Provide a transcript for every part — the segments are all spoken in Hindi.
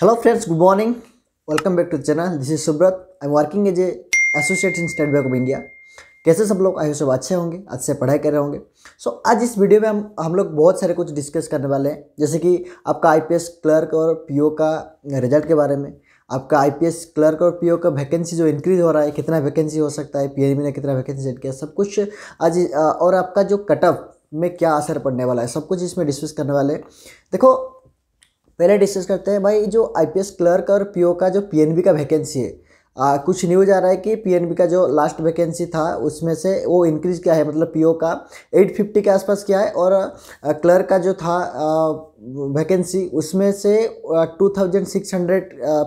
hello friends good morning welcome back to channel this is Subrata I am working as a associate in State Bank of कैसे सब लोग आयो सब अच्छे होंगे अच्छे पढ़ाई कर रहे होंगे सो so, आज इस वीडियो में हम हम लोग बहुत सारे कुछ डिस्कस करने वाले हैं जैसे कि आपका आईपीएस क्लर्क और पीओ का रिजल्ट के बारे में आपका आईपीएस क्लर्क और पीओ का वैकेंसी जो इंक्रीज हो रहा है कितना वैकेंसी हो सकता है पी ने कितना वैकेंसी सेट किया सब कुछ आज और आपका जो कटअप में क्या असर पड़ने वाला है सब कुछ इसमें डिस्कस करने वाले हैं देखो पहले डिस्कस करते हैं भाई जो आईपीएस क्लर्क और पीओ का जो पीएनबी का वैकेंसी है आ, कुछ न्यूज आ रहा है कि पीएनबी का जो लास्ट वैकेंसी था उसमें से वो इंक्रीज किया है मतलब पीओ का 850 के आसपास किया है और क्लर्क का जो था वैकेंसी उसमें से 2600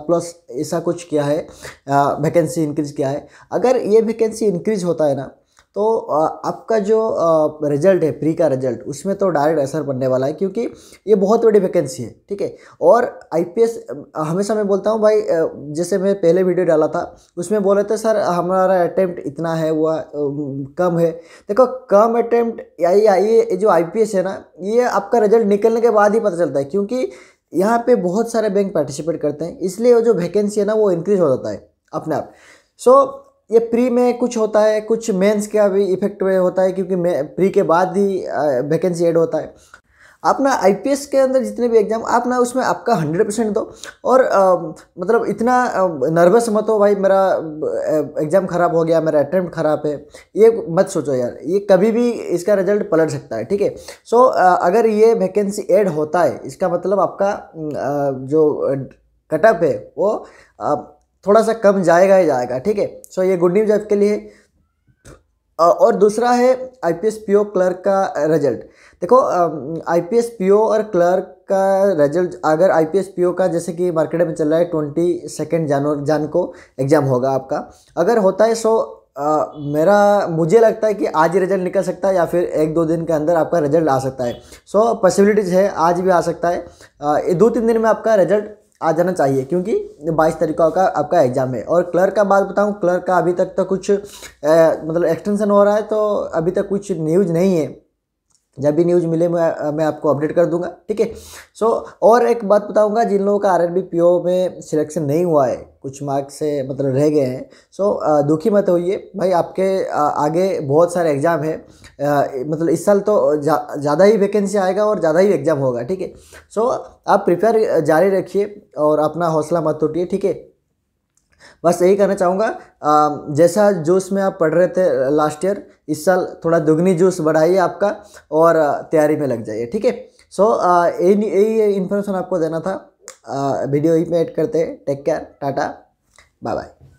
प्लस ऐसा कुछ किया है वैकेंसी इंक्रीज किया है अगर ये वैकेंसी इंक्रीज होता है ना तो आपका जो रिजल्ट है प्री का रिजल्ट उसमें तो डायरेक्ट असर पड़ने वाला है क्योंकि ये बहुत बड़ी वैकेंसी है ठीक है और आईपीएस हमेशा मैं बोलता हूँ भाई जैसे मैं पहले वीडियो डाला था उसमें बोले थे सर हमारा अटैम्प्ट इतना है वह कम है देखो कम अटैम्प्ट ये जो आई है ना ये आपका रिजल्ट निकलने के बाद ही पता चलता है क्योंकि यहाँ पर बहुत सारे बैंक पार्टिसिपेट करते हैं इसलिए जो वैकेंसी है ना वो इंक्रीज हो जाता है अपने आप सो so, ये प्री में कुछ होता है कुछ मेंस का भी इफेक्ट में होता है क्योंकि प्री के बाद ही वैकेंसी ऐड होता है आप ना आई के अंदर जितने भी एग्ज़ाम आप ना उसमें आपका हंड्रेड परसेंट दो और आ, मतलब इतना नर्वस मत हो भाई मेरा एग्ज़ाम ख़राब हो गया मेरा अटैम्प्ट ख़राब है ये मत सोचो यार ये कभी भी इसका रिजल्ट पलट सकता है ठीक है सो अगर ये वैकेंसी ऐड होता है इसका मतलब आपका आ, जो कटअप है वो आ, थोड़ा सा कम जाएगा ही जाएगा ठीक है सो ये गुड न्यूज आपके लिए और दूसरा है I P S P O clerk का रिजल्ट देखो I P S P O और क्लर्क का रिजल्ट अगर I P S P O का जैसे कि मार्केट में चल रहा है ट्वेंटी सेकेंड जानवर जान को एग्ज़ाम होगा आपका अगर होता है सो आ, मेरा मुझे लगता है कि आज ही रिजल्ट निकल सकता है या फिर एक दो दिन के अंदर आपका रिजल्ट आ सकता है सो पॉसिबिलिटीज़ है आज भी आ सकता है आ, दो तीन दिन में आपका रिजल्ट आ जाना चाहिए क्योंकि बाईस तारीख को आपका एग्ज़ाम है और क्लर्क का बात बताऊँ क्लर्क का अभी तक तो कुछ ए, मतलब एक्सटेंशन हो रहा है तो अभी तक कुछ न्यूज़ नहीं है जब भी न्यूज़ मिले मैं मैं आपको अपडेट कर दूंगा ठीक है सो और एक बात बताऊंगा जिन लोगों का आर पीओ में सिलेक्शन नहीं हुआ है कुछ मार्क्स से मतलब रह गए हैं सो दुखी मत होइए भाई आपके आगे बहुत सारे एग्ज़ाम है मतलब इस साल तो ज़्यादा जा, ही वैकेंसी आएगा और ज़्यादा ही एग्ज़ाम होगा ठीक है सो आप प्रिपेयर जारी रखिए और अपना हौसला मत टूटिए ठीक है बस यही कहना चाहूँगा जैसा जूस में आप पढ़ रहे थे लास्ट ईयर इस साल थोड़ा दुगनी जूस बढ़ाइए आपका और तैयारी में लग जाइए ठीक है सो यही यही इन्फॉर्मेशन आपको देना था वीडियो ही में एड करते हैं take care tata bye bye